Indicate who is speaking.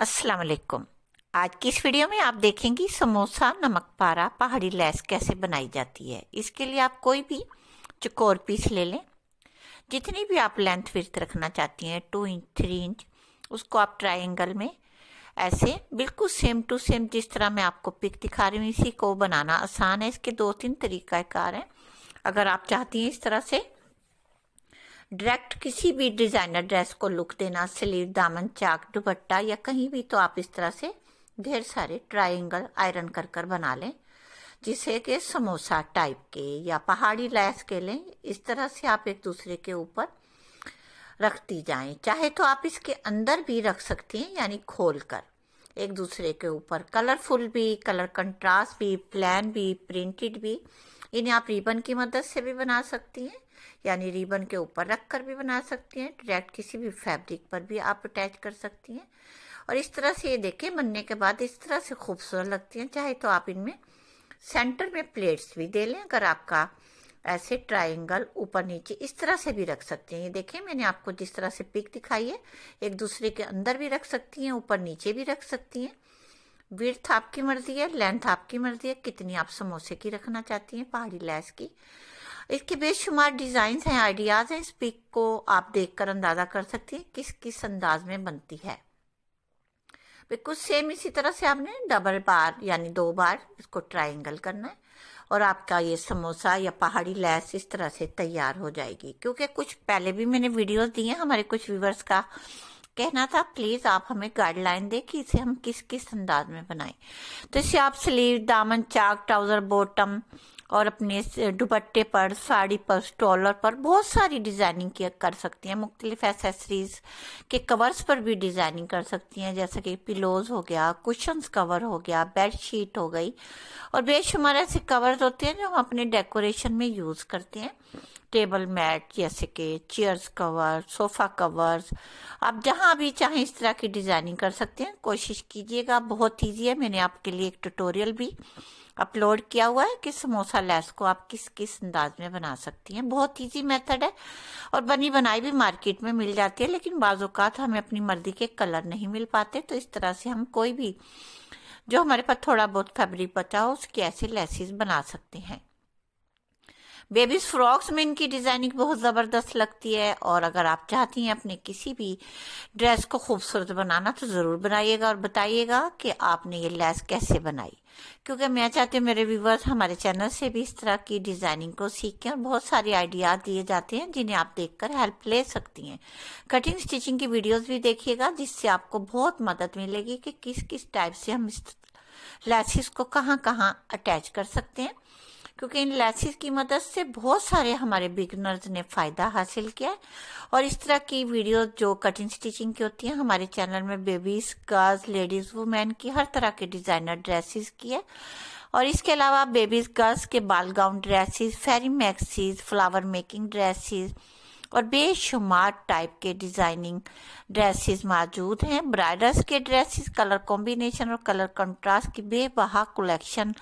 Speaker 1: अस्सलाम वालेकुम आज की इस वीडियो में आप देखेंगी समोसा नमक पारा पहाड़ी लैस कैसे बनाई जाती है इसके लिए आप कोई भी चकोर पीस ले लें जितनी भी आप लेंथ विर्थ रखना चाहती हैं टू इंच थ्री इंच उसको आप ट्राइंगल में ऐसे बिल्कुल सेम टू सेम जिस तरह मैं आपको पिक दिखा रही हूँ इसी को बनाना आसान है इसके दो तीन कार हैं अगर आप चाहती हैं इस तरह से डायरेक्ट किसी भी डिज़ाइनर ड्रेस को लुक देना स्लीव दामन चाक दुपट्टा या कहीं भी तो आप इस तरह से ढेर सारे ट्राइंगल आयरन कर कर बना लें जिसे के समोसा टाइप के या पहाड़ी लैस के लें इस तरह से आप एक दूसरे के ऊपर रखती जाएं चाहे तो आप इसके अंदर भी रख सकती हैं यानी खोल कर एक दूसरे के ऊपर कलरफुल भी कलर कंट्रास्ट भी प्लान भी प्रिंटेड भी इन्हें आप रिबन की मदद से भी बना सकती हैं यानी रिबन के ऊपर रख कर भी बना सकती हैं डायरेक्ट किसी भी फैब्रिक पर भी आप अटैच कर सकती हैं और इस तरह से ये देखें बनने के बाद इस तरह से खूबसूरत लगती हैं चाहे तो आप इनमें सेंटर में प्लेट्स भी दे लें अगर आपका ऐसे ट्राइंगल ऊपर नीचे इस तरह से भी रख सकते हैं ये देखिए मैंने आपको जिस तरह से पिक दिखाई है एक दूसरे के अंदर भी रख सकती हैं ऊपर नीचे भी रख सकती हैं विर्थ आपकी मर्जी है लेंथ आपकी मर्जी है कितनी आप समोसे की रखना चाहती हैं पहाड़ी लैस की इसके बेशुमार डिज़ाइन हैं आइडियाज़ हैं इस पिक को आप देखकर अंदाज़ा कर सकती हैं किस किस अंदाज में बनती है बिल्कुल सेम इसी तरह से आपने डबल बार यानी दो बार इसको ट्राइंगल करना है और आपका ये समोसा या पहाड़ी लैस इस तरह से तैयार हो जाएगी क्योंकि कुछ पहले भी मैंने वीडियोस दी हैं हमारे कुछ व्यूवर्स का कहना था प्लीज आप हमें गाइडलाइन दे कि इसे हम किस किस अंदाज में बनाएं तो इसे आप स्लीव दामन चाक ट्राउजर बॉटम और अपने दुपट्टे पर साड़ी पर स्टॉलर पर बहुत सारी डिज़ाइनिंग किया कर सकती हैं मुख्तलिफ एसेसरीज के कवर्स पर भी डिज़ाइनिंग कर सकती हैं जैसे कि पिलोज हो गया कुशंस कवर हो गया बेड शीट हो गई और बेशुमार ऐसे कवर्स होते हैं जो हम अपने डेकोरेशन में यूज़ करते हैं टेबल मैट जैसे कि चेयर्स कवर सोफ़ा कवर्स आप जहां भी चाहें इस तरह की डिज़ाइनिंग कर सकते हैं कोशिश कीजिएगा बहुत ईजी है मैंने आपके लिए एक ट्यूटोरियल भी अपलोड किया हुआ है कि समोसा लैस को आप किस किस अंदाज में बना सकती हैं बहुत इजी मेथड है और बनी बनाई भी मार्केट में मिल जाती है लेकिन बाजूकात हमें अपनी मर्जी के कलर नहीं मिल पाते तो इस तरह से हम कोई भी जो हमारे पास थोड़ा बहुत फैब्रिक बचा हो उसकी ऐसी लेसिस बना सकते हैं बेबीज फ्रॉक्स में इनकी डिज़ाइनिंग बहुत ज़बरदस्त लगती है और अगर आप चाहती हैं अपने किसी भी ड्रेस को खूबसूरत बनाना तो ज़रूर बनाइएगा और बताइएगा कि आपने ये लैस कैसे बनाई क्योंकि मैं चाहती हूँ मेरे व्यूवर्स हमारे चैनल से भी इस तरह की डिज़ाइनिंग को सीखें और बहुत सारे आइडियाज दिए जाते हैं जिन्हें आप देखकर हेल्प ले सकती हैं कटिंग स्टिचिंग की वीडियोस भी देखिएगा जिससे आपको बहुत मदद मिलेगी कि किस किस टाइप से हम लैसेस को कहाँ कहाँ अटैच कर सकते हैं क्योंकि इन लेसिस की मदद से बहुत सारे हमारे बिगनर्स ने फ़ायदा हासिल किया है और इस तरह की वीडियो जो कटिंग स्टिचिंग की होती है हमारे चैनल में बेबीज़ गर्ल्स लेडीज़ वुमेन की हर तरह के डिज़ाइनर ड्रेसेस की है और इसके अलावा बेबीज़ गर्ल्स के बाल gown dresses fairy maxis flower making dresses और बेशुमार टाइप के डिज़ाइनिंग ड्रेसेस मौजूद हैं ब्राइडल्स के ड्रेसेस कलर कॉम्बिनेशन और कलर कंट्रास्ट की बेबहा कलेक्शन